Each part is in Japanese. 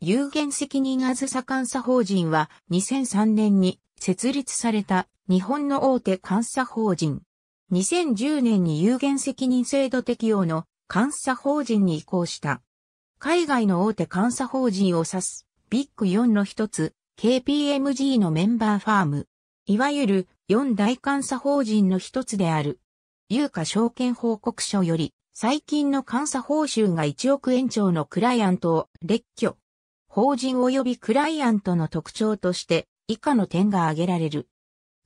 有限責任あずさ監査法人は2003年に設立された日本の大手監査法人。2010年に有限責任制度適用の監査法人に移行した。海外の大手監査法人を指すビッグ4の一つ KPMG のメンバーファーム。いわゆる4大監査法人の一つである。有価証券報告書より最近の監査報酬が1億円超のクライアントを列挙。法人及びクライアントの特徴として以下の点が挙げられる。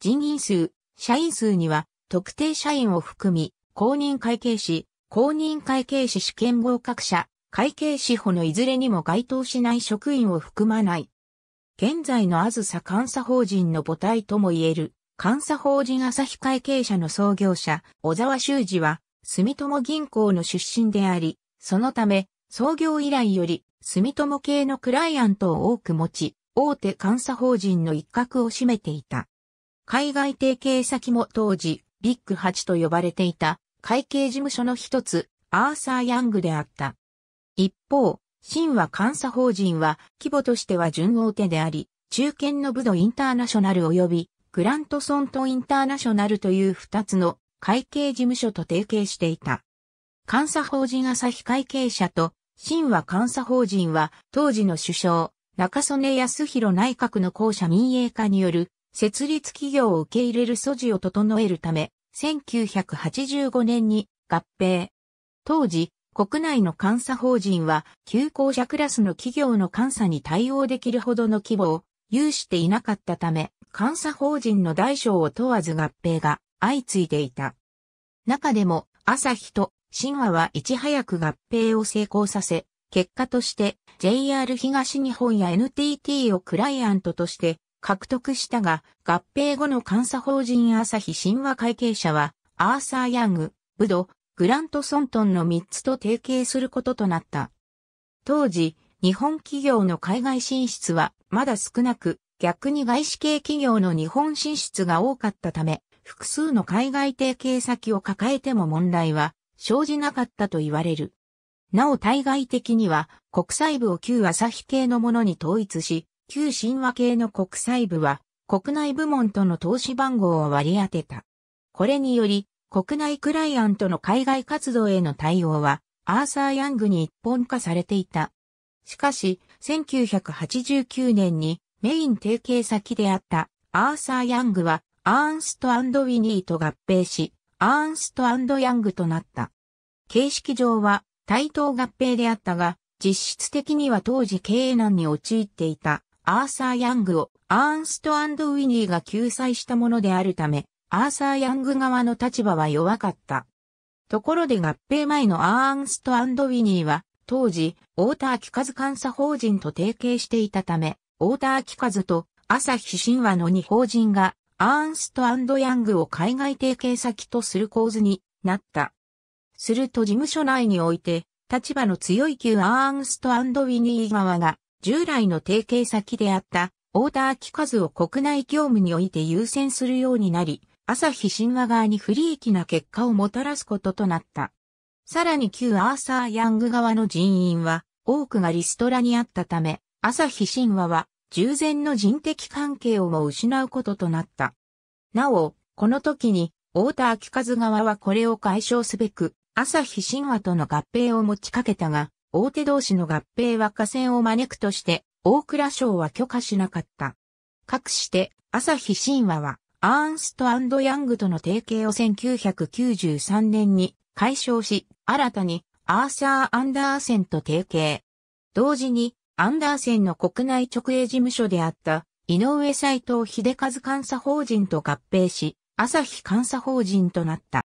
人員数、社員数には特定社員を含み、公認会計士、公認会計士試験合格者、会計士補のいずれにも該当しない職員を含まない。現在のあずさ監査法人の母体とも言える、監査法人朝日会計社の創業者、小沢修二は、住友銀行の出身であり、そのため、創業以来より、住友系のクライアントを多く持ち、大手監査法人の一角を占めていた。海外提携先も当時、ビッグ8と呼ばれていた会計事務所の一つ、アーサー・ヤングであった。一方、新和監査法人は規模としては順大手であり、中堅の部ドインターナショナル及びグラントソントインターナショナルという二つの会計事務所と提携していた。監査法人朝日会計社と新和監査法人は、当時の首相、中曽根康弘内閣の公社民営化による、設立企業を受け入れる素地を整えるため、1985年に合併。当時、国内の監査法人は、旧校舎クラスの企業の監査に対応できるほどの規模を有していなかったため、監査法人の大小を問わず合併が相次いでいた。中でも、朝日と神話はいち早く合併を成功させ、結果として JR 東日本や NTT をクライアントとして獲得したが、合併後の監査法人朝日神話会計者は、アーサー・ヤング、ブド、グラント・ソントンの3つと提携することとなった。当時、日本企業の海外進出はまだ少なく、逆に外資系企業の日本進出が多かったため、複数の海外提携先を抱えても問題は生じなかったと言われる。なお対外的には国際部を旧朝日系のものに統一し、旧神話系の国際部は国内部門との投資番号を割り当てた。これにより、国内クライアントの海外活動への対応は、アーサー・ヤングに一本化されていた。しかし、1989年にメイン提携先であったアーサー・ヤングはアーンスト・アンド・ウィニーと合併し、アーンストヤングとなった。形式上は対等合併であったが、実質的には当時経営難に陥っていたアーサー・ヤングをアーンストウィニーが救済したものであるため、アーサー・ヤング側の立場は弱かった。ところで合併前のアーンストウィニーは、当時、大田秋和監査法人と提携していたため、大田秋和と朝日新話の2法人がアーンストヤングを海外提携先とする構図になった。すると事務所内において、立場の強い旧アーンストウィニー側が、従来の提携先であった、オーダー機数を国内業務において優先するようになり、朝日神話側に不利益な結果をもたらすこととなった。さらに旧アーサー・ヤング側の人員は多くがリストラにあったため、朝日神話は従前の人的関係をも失うこととなった。なお、この時に、太田秋和側はこれを解消すべく、朝日神話との合併を持ちかけたが、大手同士の合併は河川を招くとして、大倉省は許可しなかった。かくして、朝日神話は、アーンストヤングとの提携を1993年に解消し、新たにアーサー・アンダーセンと提携。同時に、アンダーセンの国内直営事務所であった井上斎藤秀和監査法人と合併し、朝日監査法人となった。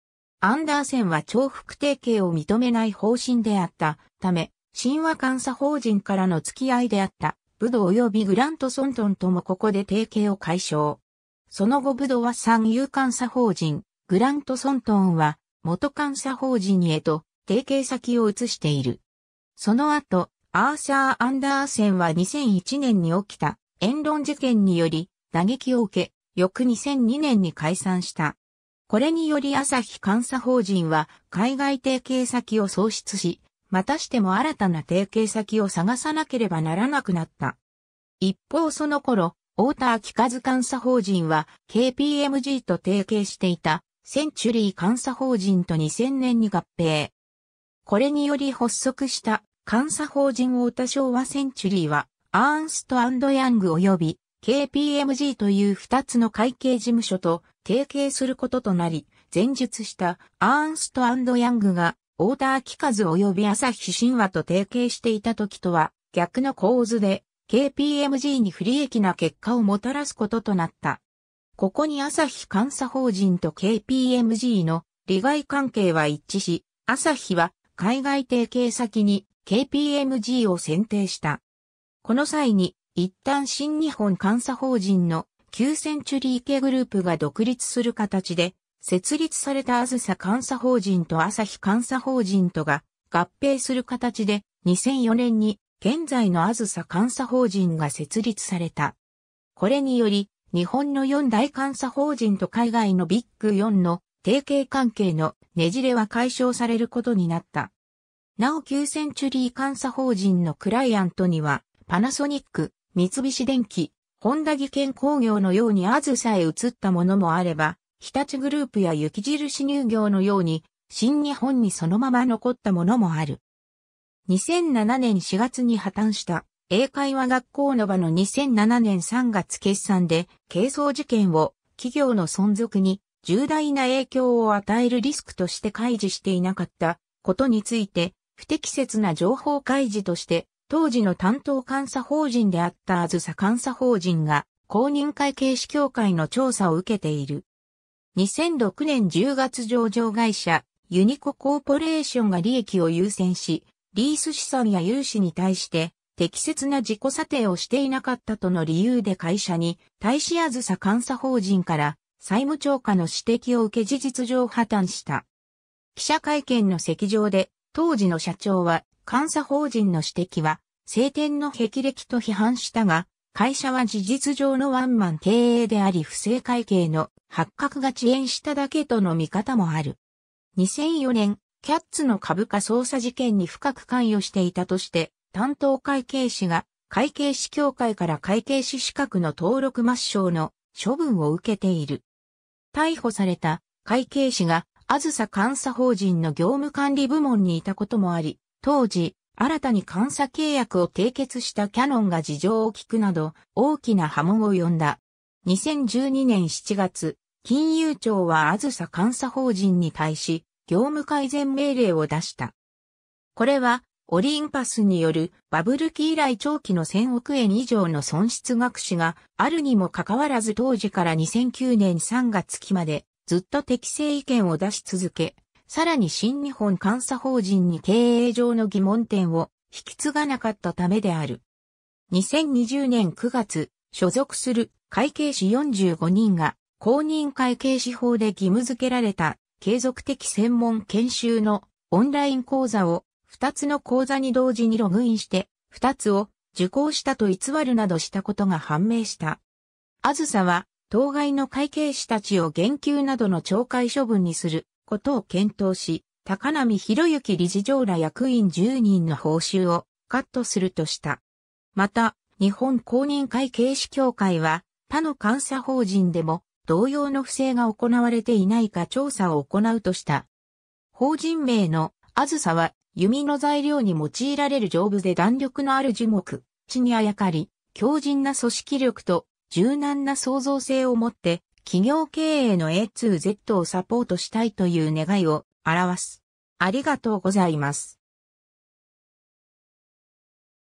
アンダーセンは重複提携を認めない方針であったため、神話監査法人からの付き合いであった武道及びグラントソントンともここで提携を解消。その後武道は産有監査法人、グラントソントンは元監査法人へと提携先を移している。その後、アーシャー・アンダーセンは2001年に起きたロ論事件により打撃を受け、翌2002年に解散した。これにより朝日監査法人は海外提携先を創出し、またしても新たな提携先を探さなければならなくなった。一方その頃、太田明和監査法人は KPMG と提携していたセンチュリー監査法人と2000年に合併。これにより発足した監査法人太田昭和センチュリーは、アーンストヤング及び KPMG という二つの会計事務所と提携することとなり、前述したアーンストヤングが、オー秋ー及び朝日新和と提携していた時とは逆の構図で KPMG に不利益な結果をもたらすこととなった。ここに朝日監査法人と KPMG の利害関係は一致し、朝日は海外提携先に KPMG を選定した。この際に、一旦新日本監査法人の旧センチュリー系グループが独立する形で、設立されたあずさ監査法人と朝日監査法人とが合併する形で、2004年に現在のあずさ監査法人が設立された。これにより、日本の4大監査法人と海外のビッグ4の提携関係のねじれは解消されることになった。なお旧センチュリー監査法人のクライアントには、パナソニック、三菱電機、ホンダ技研工業のようにあずさえ移ったものもあれば、日立グループや雪印乳業のように、新日本にそのまま残ったものもある。2007年4月に破綻した英会話学校の場の2007年3月決算で、軽装事件を企業の存続に重大な影響を与えるリスクとして開示していなかったことについて、不適切な情報開示として、当時の担当監査法人であったあずさ監査法人が、公認会計士協会の調査を受けている。2006年10月上場会社、ユニココーポレーションが利益を優先し、リース資産や融資に対して、適切な自己査定をしていなかったとの理由で会社に、対しあずさ監査法人から、債務超過の指摘を受け事実上破綻した。記者会見の席上で、当時の社長は、監査法人の指摘は、晴天の霹靂と批判したが、会社は事実上のワンマン経営であり不正会計の発覚が遅延しただけとの見方もある。2004年、キャッツの株価操作事件に深く関与していたとして、担当会計士が会計士協会から会計士資格の登録抹消の処分を受けている。逮捕された会計士があずさ監査法人の業務管理部門にいたこともあり、当時、新たに監査契約を締結したキャノンが事情を聞くなど、大きな波紋を呼んだ。2012年7月、金融庁はあずさ監査法人に対し、業務改善命令を出した。これは、オリンパスによるバブル期以来長期の1000億円以上の損失額士があるにもかかわらず当時から2009年3月期までずっと適正意見を出し続け、さらに新日本監査法人に経営上の疑問点を引き継がなかったためである。2020年9月、所属する会計士45人が公認会計士法で義務付けられた継続的専門研修のオンライン講座を2つの講座に同時にログインして2つを受講したと偽るなどしたことが判明した。あずさは当該の会計士たちを減給などの懲戒処分にすることを検討し、高波博之理事長ら役員10人の報酬をカットするとした。また、日本公認会計士協会は、他の監査法人でも同様の不正が行われていないか調査を行うとした。法人名のあずさは弓の材料に用いられる丈夫で弾力のある樹木、地にあやかり、強靭な組織力と柔軟な創造性を持って、企業経営の A2Z をサポートしたいという願いを表す。ありがとうございます。